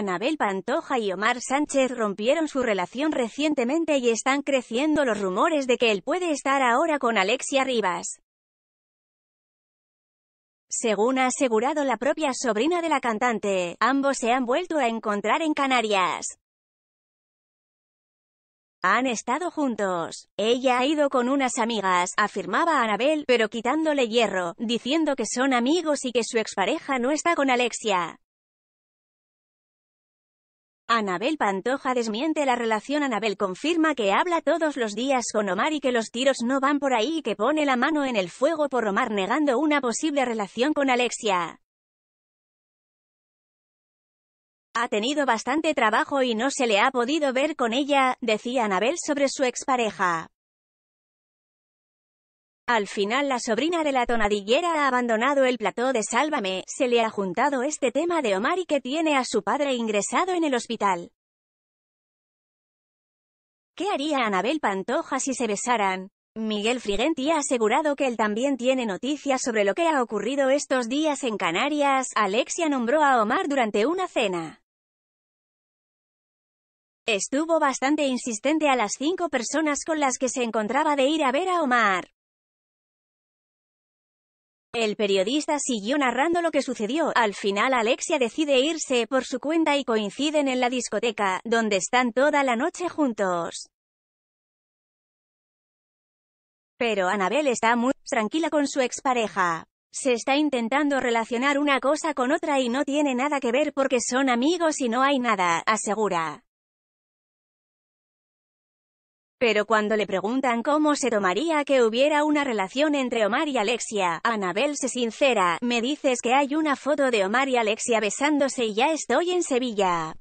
Anabel Pantoja y Omar Sánchez rompieron su relación recientemente y están creciendo los rumores de que él puede estar ahora con Alexia Rivas. Según ha asegurado la propia sobrina de la cantante, ambos se han vuelto a encontrar en Canarias. Han estado juntos. Ella ha ido con unas amigas, afirmaba Anabel, pero quitándole hierro, diciendo que son amigos y que su expareja no está con Alexia. Anabel Pantoja desmiente la relación Anabel confirma que habla todos los días con Omar y que los tiros no van por ahí y que pone la mano en el fuego por Omar negando una posible relación con Alexia. Ha tenido bastante trabajo y no se le ha podido ver con ella, decía Anabel sobre su expareja. Al final la sobrina de la tonadillera ha abandonado el plató de Sálvame, se le ha juntado este tema de Omar y que tiene a su padre ingresado en el hospital. ¿Qué haría Anabel Pantoja si se besaran? Miguel Frigenti ha asegurado que él también tiene noticias sobre lo que ha ocurrido estos días en Canarias. Alexia nombró a Omar durante una cena. Estuvo bastante insistente a las cinco personas con las que se encontraba de ir a ver a Omar. El periodista siguió narrando lo que sucedió. Al final Alexia decide irse por su cuenta y coinciden en la discoteca, donde están toda la noche juntos. Pero Anabel está muy tranquila con su expareja. Se está intentando relacionar una cosa con otra y no tiene nada que ver porque son amigos y no hay nada, asegura. Pero cuando le preguntan cómo se tomaría que hubiera una relación entre Omar y Alexia, Anabel se sincera, me dices que hay una foto de Omar y Alexia besándose y ya estoy en Sevilla.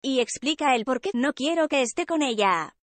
Y explica el por qué no quiero que esté con ella.